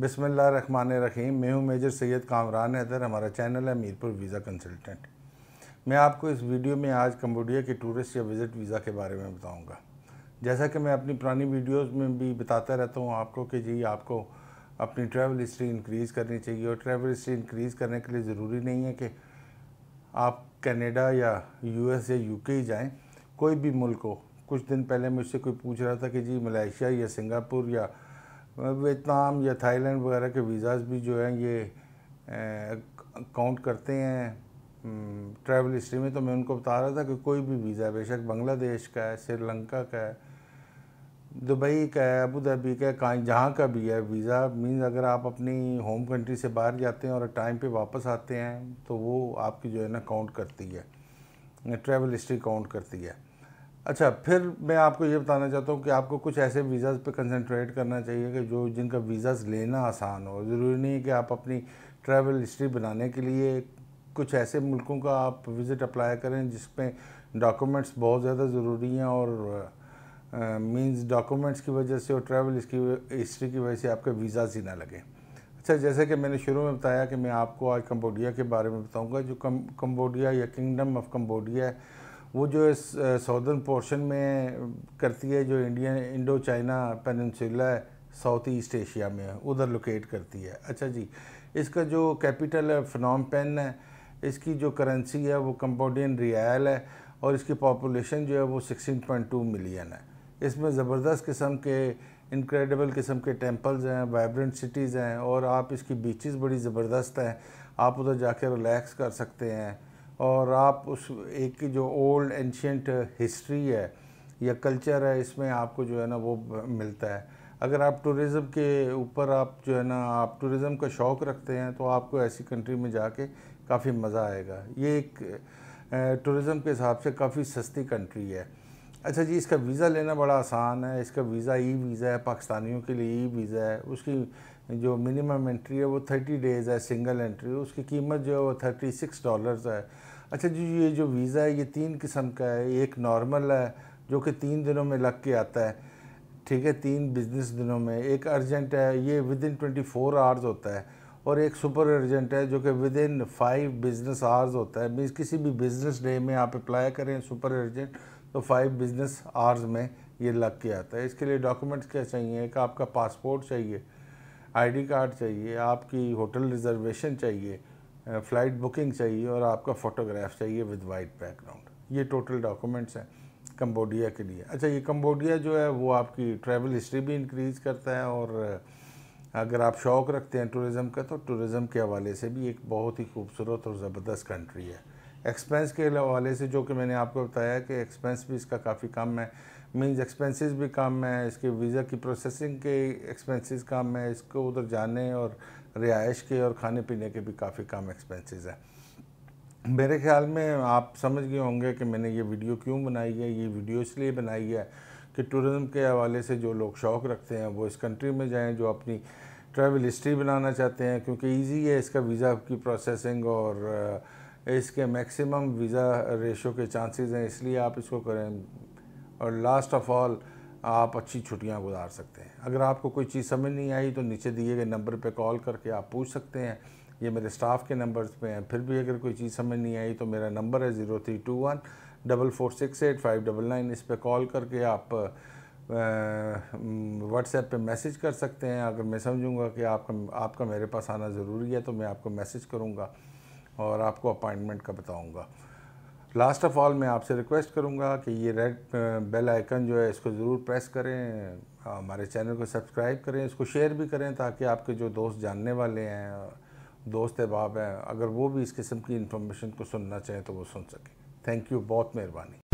बिसमिल्ल run रहीम मैं हूँ major Syed Kamran Haider हमारा चैनल है मीरपुर वीज़ा कंसल्टेंट मैं आपको इस वीडियो में आज कम्बोडिया के टूरिस्ट या विज़िट वीज़ा के बारे में बताऊँगा जैसा कि मैं अपनी पुरानी वीडियोस में भी बताता रहता हूँ आपको कि जी आपको अपनी ट्रैवल हिस्ट्री इंक्रीज़ करनी चाहिए और ट्रैवल हिस्ट्री इंक्रीज़ करने के लिए ज़रूरी नहीं है कि आप कैनेडा या यू या यू के जाएँ कोई भी मुल्क हो कुछ दिन पहले मुझसे कोई पूछ रहा था कि जी मलेशिया या सिंगापुर या वियतनाम या थाईलैंड वगैरह के वीज़ाज़ भी जो हैं ये काउंट करते हैं ट्रैवल हिस्ट्री में तो मैं उनको बता रहा था कि कोई भी वीज़ा बेशक बांग्लादेश का है श्रीलंका का है दुबई का है अबू धाबी का है कहीं जहाँ का भी है वीज़ा मीन्स अगर आप अपनी होम कंट्री से बाहर जाते हैं और टाइम पे वापस आते हैं तो वो आपकी जो है ना काउंट करती है ट्रैवल हिस्ट्री काउंट करती है अच्छा फिर मैं आपको ये बताना चाहता हूँ कि आपको कुछ ऐसे वीज़ाज़ पे कंसंट्रेट करना चाहिए कि जो जिनका वीज़ाज़ लेना आसान हो ज़रूरी नहीं है कि आप अपनी ट्रैवल हिस्ट्री बनाने के लिए कुछ ऐसे मुल्कों का आप विज़िट अप्लाई करें जिसमें डॉक्यूमेंट्स बहुत ज़्यादा ज़रूरी हैं और मींस uh, डॉक्यूमेंट्स की वजह से और ट्रैवल इसकी हिस्ट्री की वजह से आपके वीज़ाज ही ना लगे अच्छा जैसे कि मैंने शुरू में बताया कि मैं आपको आज कम्बोडिया के बारे में बताऊंगा जो कम कम्बोडिया या किंगडम ऑफ कम्बोडिया है वो जो इस सौदर्न पोर्शन में करती है जो इंडियन इंडो चाइना पेनसुला है साउथ ईस्ट एशिया में है उधर लोकेट करती है अच्छा जी इसका जो कैपिटल है फनॉम पेन है इसकी जो करेंसी है वो कम्बोडियन रियाल है और इसकी पॉपुलेशन जो है वो 16.2 मिलियन है इसमें ज़बरदस्त किस्म के इनक्रेडिबल किस्म के टेंपल्स हैं वाइब्रेंट सिटीज़ हैं और आप इसकी बीचेस बड़ी ज़बरदस्त हैं आप उधर जाकर रिलैक्स कर सकते हैं और आप उस एक जो ओल्ड एंशंट हिस्ट्री है या कल्चर है इसमें आपको जो है ना वो मिलता है अगर आप टूरिज़म के ऊपर आप जो है ना आप टूरिज़म का शौक़ रखते हैं तो आपको ऐसी कंट्री में जाके काफ़ी मज़ा आएगा ये एक टूरिज़म के हिसाब से काफ़ी सस्ती कंट्री है अच्छा जी इसका वीज़ा लेना बड़ा आसान है इसका वीज़ा ई वीज़ा है पाकिस्तानियों के लिए ई वीज़ा है उसकी जो मिनिमम एंट्री है वो थर्टी डेज़ है सिंगल एंट्री उसकी कीमत जो है वो थर्टी सिक्स डॉलर्स है अच्छा जी ये जो वीज़ा है ये तीन किस्म का है एक नॉर्मल है जो कि तीन दिनों में लग के आता है ठीक है तीन बिजनेस दिनों में एक अर्जेंट है ये within twenty four hours होता है और एक सुपर अर्जेंट है जो कि within five business hours होता है मीन्स किसी भी बिजनेस डे में आप अप्लाई करें सुपर अर्जेंट तो फाइव बिजनेस आवर्स में ये लग के आता है इसके लिए डॉक्यूमेंट्स क्या चाहिए एक आपका पासपोर्ट चाहिए आईडी कार्ड चाहिए आपकी होटल रिजर्वेशन चाहिए फ़्लाइट बुकिंग चाहिए और आपका फ़ोटोग्राफ चाहिए विद वाइट बैकग्राउंड ये टोटल डॉक्यूमेंट्स हैं कम्बोडिया के लिए अच्छा ये कम्बोडिया जो है वो आपकी ट्रैवल हिस्ट्री भी इंक्रीज़ करता है और अगर आप शौक़ रखते हैं टूरिज़म का तो टूरिज़म के हवाले से भी एक बहुत ही खूबसूरत और ज़बरदस्त कंट्री है एक्सपेंस के हवाले से जो कि मैंने आपको बताया कि एक्सपेंस भी इसका काफ़ी कम है मीन्स एक्सपेंसेस भी कम है इसके वीज़ा की प्रोसेसिंग के एक्सपेंसेस कम है इसको उधर जाने और रिहाइश के और खाने पीने के भी काफ़ी कम एक्सपेंसेस हैं मेरे ख्याल में आप समझ गए होंगे कि मैंने ये वीडियो क्यों बनाई है ये वीडियो इसलिए बनाई है कि टूरिज़म के हवाले से जो लोग शौक़ रखते हैं वो इस कंट्री में जाएँ जो अपनी ट्रैवल हिस्ट्री बनाना चाहते हैं क्योंकि ईजी है इसका वीज़ा की प्रोसेसिंग और इसके मैक्सिमम वीज़ा रेशो के चांसेस हैं इसलिए आप इसको करें और लास्ट ऑफ ऑल आप अच्छी छुट्टियां गुजार सकते हैं अगर आपको कोई चीज़ समझ नहीं आई तो नीचे दिए गए नंबर पर कॉल करके आप पूछ सकते हैं ये मेरे स्टाफ के नंबर्स पे हैं फिर भी अगर कोई चीज़ समझ नहीं आई तो मेरा नंबर है zero three two one double four six eight five double nine इस पर कॉल करके आप व्हाट्सएप पे मैसेज कर सकते हैं अगर मैं समझूंगा कि आपका आपका मेरे पास आना ज़रूरी है तो मैं आपको मैसेज करूँगा और आपको अपॉइंटमेंट का बताऊँगा लास्ट ऑफ ऑल मैं आपसे रिक्वेस्ट करूँगा कि ये रेड बेल आइकन जो है इसको ज़रूर प्रेस करें हमारे चैनल को सब्सक्राइब करें इसको शेयर भी करें ताकि आपके जो दोस्त जानने वाले हैं दोस्त अहबाब हैं अगर वो भी इस किस्म की इन्फॉर्मेशन को सुनना चाहें तो वो सुन सकें थैंक यू बहुत मेहरबानी